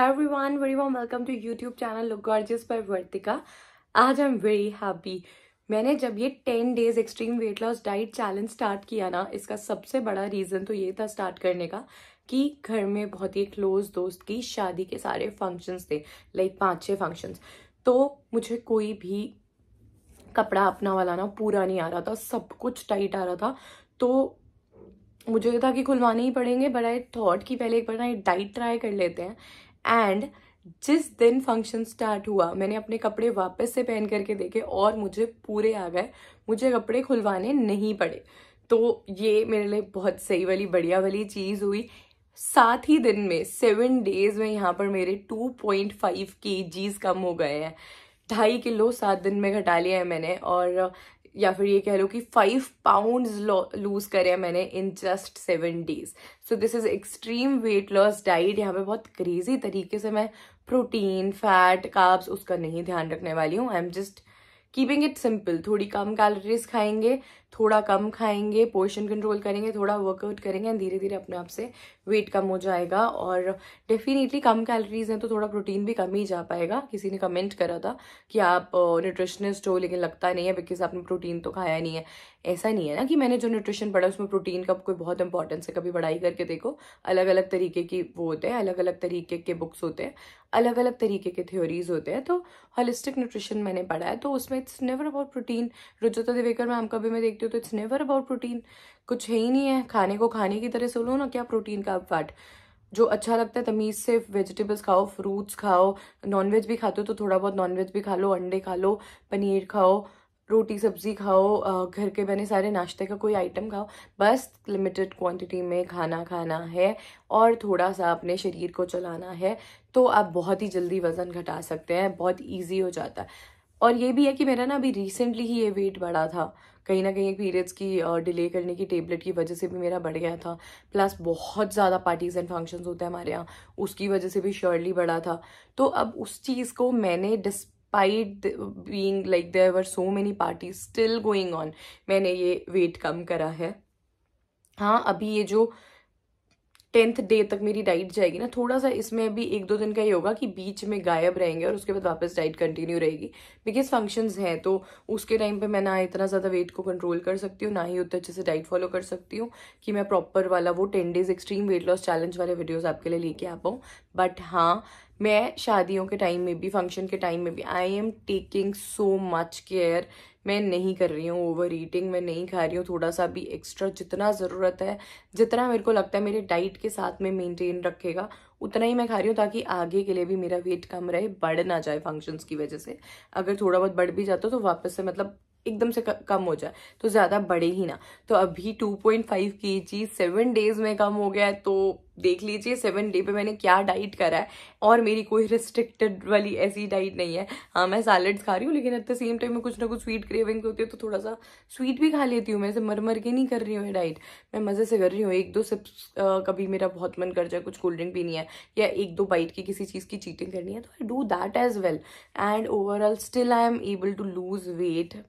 everyone very one welcome to YouTube channel look gorgeous by Vartika आज I am very happy मैंने जब ये ten days extreme weight loss diet challenge start किया ना इसका सबसे बड़ा रीज़न तो ये था स्टार्ट करने का कि घर में बहुत ही क्लोज दोस्त की शादी के सारे फंक्शंस थे लाइक पांच छह फंक्शंस तो मुझे कोई भी कपड़ा अपना वाला ना पूरा नहीं आ रहा था सब कुछ टाइट आ रहा था तो मुझे था कि खुलवाने ही पड़ेंगे बट आई थॉट कि पहले एक बार ना ये डाइट ट्राई कर लेते हैं एंड जिस दिन फंक्शन स्टार्ट हुआ मैंने अपने कपड़े वापस से पहन करके देखे और मुझे पूरे आ गए मुझे कपड़े खुलवाने नहीं पड़े तो ये मेरे लिए बहुत सही वाली बढ़िया वाली चीज़ हुई सात ही दिन में सेवन डेज में यहाँ पर मेरे टू पॉइंट फाइव के जीज कम हो गए हैं ढाई किलो सात दिन में घटा लिया है मैंने और या फिर ये कह लो कि फाइव पाउंड लूज करे मैंने in just seven days so this is extreme weight loss diet यहाँ पे बहुत क्रेजी तरीके से मैं प्रोटीन फैट काब्स उसका नहीं ध्यान रखने वाली हूँ I am just keeping it simple थोड़ी कम कैलोरीज खाएंगे थोड़ा कम खाएंगे पोर्शन कंट्रोल करेंगे थोड़ा वर्कआउट करेंगे एंड धीरे धीरे अपने आप से वेट कम हो जाएगा और डेफिनेटली कम कैलोरीज हैं तो थोड़ा प्रोटीन भी कम ही जा पाएगा किसी ने कमेंट करा था कि आप न्यूट्रिशनिस्ट हो लेकिन लगता नहीं है बिकॉज आपने प्रोटीन तो खाया नहीं है ऐसा नहीं है ना कि मैंने जो न्यूट्रिशन पढ़ा उसमें प्रोटीन का कोई बहुत इंपॉर्टेंस है कभी पढ़ाई करके देखो अलग अलग तरीके की वो होते हैं अलग अलग तरीके के बुक्स होते हैं अलग अलग तरीके के थ्योरीज होते हैं तो होलिस्टिक न्यूट्रिशन मैंने पढ़ा है तो उसमें it's never about protein Rujuta Diwekar ma'am कभी मैं देख देखते हो तो इट्स नेवर अबाउट प्रोटीन कुछ है ही नहीं है खाने को खाने की तरह से लो ना क्या प्रोटीन का फैट जो अच्छा लगता है तमीज़ से वेजिटेबल्स खाओ फ्रूट्स खाओ नॉनवेज भी खाते हो तो थोड़ा बहुत नॉनवेज भी खा लो अंडे खा लो पनीर खाओ रोटी सब्जी खाओ घर के बने सारे नाश्ते का कोई आइटम खाओ बस लिमिटेड क्वांटिटी में खाना खाना है और थोड़ा सा अपने शरीर को चलाना है तो आप बहुत ही जल्दी वज़न घटा सकते हैं बहुत ईजी हो जाता है और ये भी है कि मेरा ना अभी रिसेंटली ही ये वेट बढ़ा था कहीं ना कहीं पीरियड्स की डिले करने की टेबलेट की वजह से भी मेरा बढ़ गया था प्लस बहुत ज़्यादा पार्टीज़ एंड फंक्शंस होते हैं हमारे यहाँ उसकी वजह से भी श्योरली बढ़ा था तो अब उस चीज़ को मैंने dis despite like like there were so many parties still going मैंने ये वेट कम करा है हाँ अभी ये जो टेंथ डे तक मेरी डाइट जाएगी ना थोड़ा सा इसमें भी एक दो दिन का ये होगा कि बीच में गायब रहेंगे और उसके बाद वापस डाइट कंटिन्यू रहेगी बिकॉज फंक्शंस हैं तो उसके टाइम पे मैं ना इतना ज़्यादा वेट को कंट्रोल कर सकती हूँ ना ही उतने अच्छे से डाइट फॉलो कर सकती हूँ कि मैं प्रॉपर वाला वो ten days extreme weight loss challenge वाले वीडियोज़ आपके लिए लेके आ पाऊँ बट हाँ मैं शादियों के टाइम में भी फंक्शन के टाइम में भी I am taking so much care मैं नहीं कर रही हूँ ओवर ईटिंग मैं नहीं खा रही हूँ थोड़ा सा भी एक्स्ट्रा जितना ज़रूरत है जितना मेरे को लगता है मेरे डाइट के साथ में मेनटेन रखेगा उतना ही मैं खा रही हूँ ताकि आगे के लिए भी मेरा वेट कम रहे बढ़ ना जाए फंक्शंस की वजह से अगर थोड़ा बहुत बढ़ भी जाता तो वापस से मतलब एकदम से कम हो जाए तो ज़्यादा बढ़े ही ना तो अभी 2.5 पॉइंट फाइव के जी सेवन डेज में कम हो गया है तो देख लीजिए सेवन डे पे मैंने क्या डाइट करा है और मेरी कोई रिस्ट्रिक्टेड वाली ऐसी डाइट नहीं है हाँ मैं सैलड्स खा रही हूँ लेकिन एट द सेम टाइम में कुछ ना कुछ स्वीट क्रेविंग होती है तो थोड़ा सा स्वीट भी खा लेती हूँ मैं ऐसे मर मर के नहीं कर रही हूँ डाइट मैं मज़े से कर रही हूँ एक दो सिप्स कभी मेरा बहुत मन कर जाए कुछ कोल्ड ड्रिंक पीनी है या एक दो बाइट की किसी चीज़ की चीटिंग करनी है तो I do that as well and overall still I am able to lose weight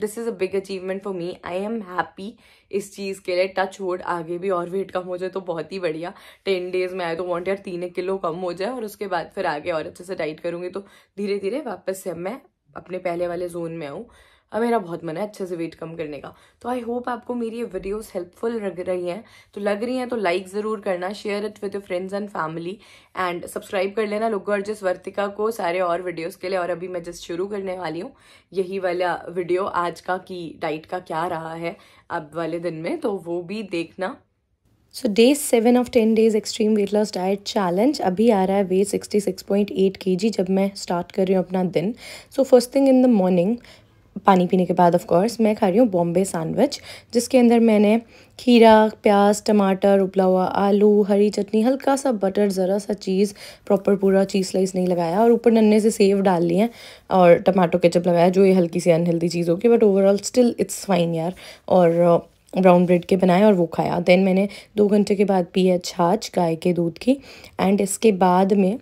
this is a big achievement for me I am happy इस चीज़ के लिए टच वोड आगे भी और वेट कम हो जाए तो बहुत ही बढ़िया टेन डेज में आए तो वॉन्ट यार तीन किलो कम हो जाए और उसके बाद फिर आगे और अच्छे से डाइट करूँगी तो धीरे धीरे वापस से मैं अपने पहले वाले जोन में आऊँ अब मेरा बहुत मन है अच्छे से वेट कम करने का तो आई होप आपको मेरी ये वीडियोस हेल्पफुल लग रही हैं तो लग रही हैं तो लाइक ज़रूर करना share it with friends and family and subscribe कर लेना लुक जिस वर्तिका को सारे और वीडियोस के लिए और अभी मैं जस्ट शुरू करने वाली हूँ यही वाला वीडियो आज का कि डाइट का क्या रहा है अब वाले दिन में तो वो भी देखना so day seven of ten days extreme weight loss diet challenge अभी आ रहा है weight sixty six point eight K G जब मैं स्टार्ट कर रही हूँ अपना दिन so first thing in the morning पानी पीने के बाद ऑफ कोर्स मैं खा रही हूँ बॉम्बे सैंडविच जिसके अंदर मैंने खीरा प्याज टमाटर उबला हुआ आलू हरी चटनी हल्का सा बटर ज़रा सा चीज़ प्रॉपर पूरा चीज़ स्लाइस नहीं लगाया और ऊपर नन्हे से सेव डाल लिए हैं और टमाटो केचप लगाया जो ये हल्की सी अनहेल्दी चीज़ होगी but overall still it's fine यार और ब्राउन uh, ब्रेड के बनाए और वो खाया देन मैंने दो घंटे के बाद पी है छाछ गाय के दूध की एंड इसके बाद में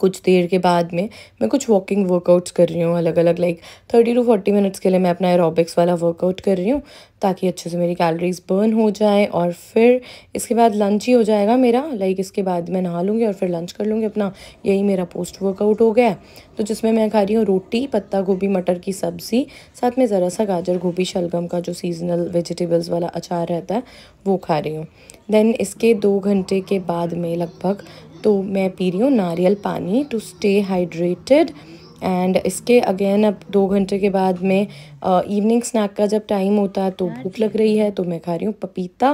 कुछ देर के बाद में मैं कुछ वॉकिंग वर्कआउट्स कर रही हूँ अलग अलग like thirty two forty minutes के लिए मैं अपना एरोबिक्स वाला वर्कआउट कर रही हूँ ताकि अच्छे से मेरी कैलोरीज बर्न हो जाए और फिर इसके बाद लंच ही हो जाएगा मेरा लाइक इसके बाद मैं नहा लूँगी और फिर लंच कर लूँगी अपना यही मेरा पोस्ट वर्कआउट हो गया तो जिसमें मैं खा रही हूँ रोटी पत्ता गोभी मटर की सब्ज़ी साथ में ज़रा सा गाजर गोभी शलगम का जो सीजनल वेजिटेबल्स वाला अचार रहता है वो खा रही हूँ देन इसके दो घंटे के बाद में लगभग तो मैं पी रही हूँ नारियल पानी टू स्टे हाइड्रेटेड एंड इसके अगेन अब दो घंटे के बाद में इवनिंग स्नैक का जब टाइम होता है तो भूख लग रही है तो मैं खा रही हूँ पपीता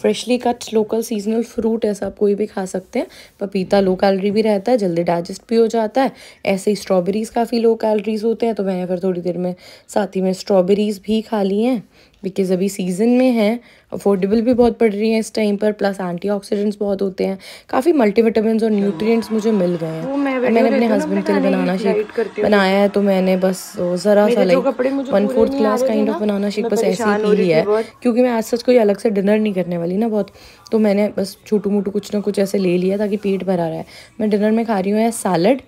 freshly cut local seasonal fruit ऐसा आप कोई भी खा सकते हैं पपीता लो कैलरी भी रहता है जल्दी डाइजेस्ट भी हो जाता है ऐसे ही स्ट्रॉबेरीज़ काफ़ी लो कैलरीज होते हैं तो मैंने फिर थोड़ी देर में साथ ही में स्ट्रॉबेरीज़ भी खा ली हैं बिकॉज़ अभी सीज़न में है अफोर्डेबल भी बहुत पड़ रही है इस टाइम पर प्लस एंटीऑक्सीडेंट्स बहुत होते हैं काफ़ी मल्टीविटामिन और न्यूट्रिएंट्स मुझे मिल गए हैं मैं मैंने अपने हस्बैंड के लिए बनाना शेक बनाया है तो मैंने बस ज़रा सा like one fourth glass kind of banana shake बस ऐसे ही लिया है क्योंकि मैं आज सच कोई अलग से डिनर नहीं करने वाली ना बहुत तो मैंने बस छोटू मोटू कुछ ना कुछ ऐसे ले लिया ताकि पेट भरा रहा है मैं डिनर में खा रही हूँ सैलड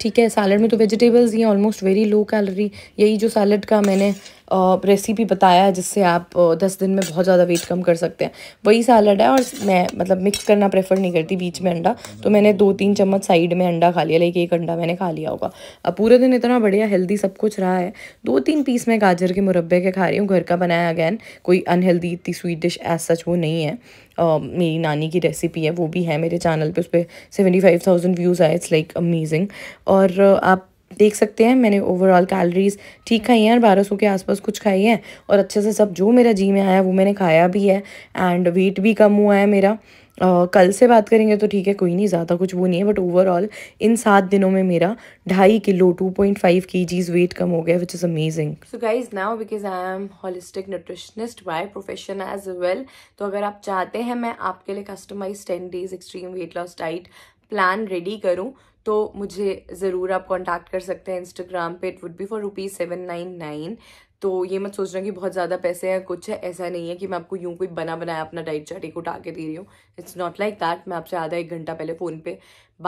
ठीक है सैलड में तो वेजिटेबल्स ही हैं ऑलमोस्ट वेरी लो कैलोरी यही जो सैलड का मैंने रेसिपी बताया है जिससे आप दस दिन में बहुत ज़्यादा वेट कम कर सकते हैं वही सैलड है और मैं मतलब मिक्स करना प्रेफर नहीं करती बीच में अंडा तो मैंने दो तीन चम्मच साइड में अंडा खा लिया लाइक एक अंडा मैंने खा लिया होगा अब पूरे दिन इतना बढ़िया हेल्दी सब कुछ रहा है दो तीन पीस मैं गाजर के मुरबे के खा रही हूँ घर का बनाया अगैन कोई अनहेल्दी इतनी स्वीट डिश एज सच वो नहीं है Uh, मेरी नानी की रेसिपी है वो भी है मेरे चैनल पे उस पर सेवेंटी फाइव थाउजेंड व्यूज़ आए इट्स लाइक अमेजिंग और आप देख सकते हैं मैंने ओवरऑल कैलोरीज ठीक खाई हैं और बारह सौ के आसपास कुछ खाई हैं और अच्छे से सब जो मेरा जी में आया वो मैंने खाया भी है एंड वेट भी कम हुआ है मेरा Uh, कल से बात करेंगे तो ठीक है कोई नहीं ज़्यादा कुछ वो नहीं है बट ओवरऑल इन सात दिनों में मेरा ढाई किलो टू पॉइंट फाइव के जीज वेट कम हो गया which is amazing so guys now because I am holistic nutritionist by profession as well तो अगर आप चाहते हैं मैं आपके लिए customise ten days extreme weight loss diet plan ready करूँ तो मुझे ज़रूर आप कॉन्टैक्ट कर सकते हैं इंस्टाग्राम पे it would be for rupees seven nine nine तो ये मत हूँ कि बहुत ज़्यादा पैसे हैं कुछ है ऐसा नहीं है कि मैं आपको यूँ कोई बना बनाया अपना डाइट चार्ट एक उठा के दे रही हूँ इट्स नॉट लाइक दैट मैं आपसे आधा एक घंटा पहले फ़ोन पे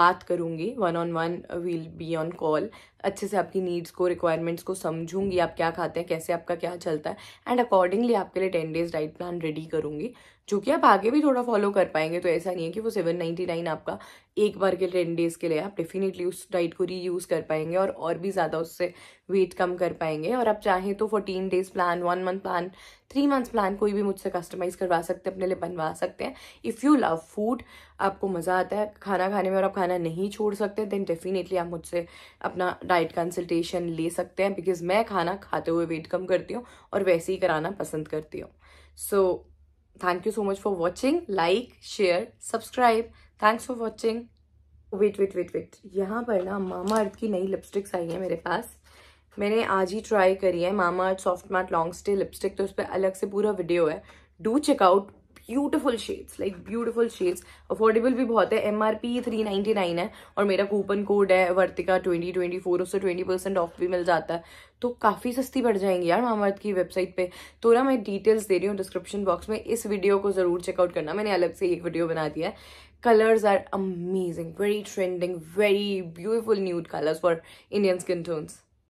बात करूँगी one on one will be on call अच्छे से आपकी नीड्स को रिक्वायरमेंट्स को समझूंगी आप क्या खाते हैं कैसे आपका क्या चलता है एंड अकॉर्डिंगली आपके लिए ten days diet plan ready करूँगी जो कि आप आगे भी थोड़ा फॉलो कर पाएंगे तो ऐसा नहीं है कि वो सेवन नाइन्टी नाइन आपका एक बार के टेन डेज के लिए आप डेफिनेटली उस डाइट को रीयूज़ कर पाएंगे और और भी ज़्यादा उससे वेट कम कर पाएंगे और आप चाहें तो fourteen days plan one month plan three months plan कोई भी मुझसे कस्टमाइज करवा सकते हैं अपने लिए बनवा सकते हैं इफ़ यू लव फूड आपको मज़ा आता है खाना खाने में और आप खाना नहीं छोड़ सकते देन डेफिनेटली आप मुझसे अपना डाइट कंसल्टेशन ले सकते हैं बिकॉज मैं खाना खाते हुए वेट कम करती हूँ और वैसे ही कराना पसंद करती हूँ so thank you so much for watching like share subscribe thanks for watching wait wait wait wait यहाँ पर ना मामा अर्थ की नई लिपस्टिक्स आई हैं मेरे पास मैंने आज ही ट्राई करी है Mamaearth soft matte long stay lipstick तो उस पर अलग से पूरा वीडियो है do check out beautiful shades like beautiful shades affordable भी बहुत है M R P three ninety nine है और मेरा कूपन कोड है वर्तिका ट्वेंटी ट्वेंटी फोर उससे ट्वेंटी परसेंट ऑफ भी मिल जाता है तो काफ़ी सस्ती पड़ जाएंगी यार मामाअर्थ की वेबसाइट पे तो ना मैं डिटेल्स दे रही हूँ डिस्क्रिप्शन बॉक्स में इस वीडियो को ज़रूर चेकआउट करना मैंने अलग से एक वीडियो बना दिया है colours are amazing very trending very beautiful nude colours for Indian skin tones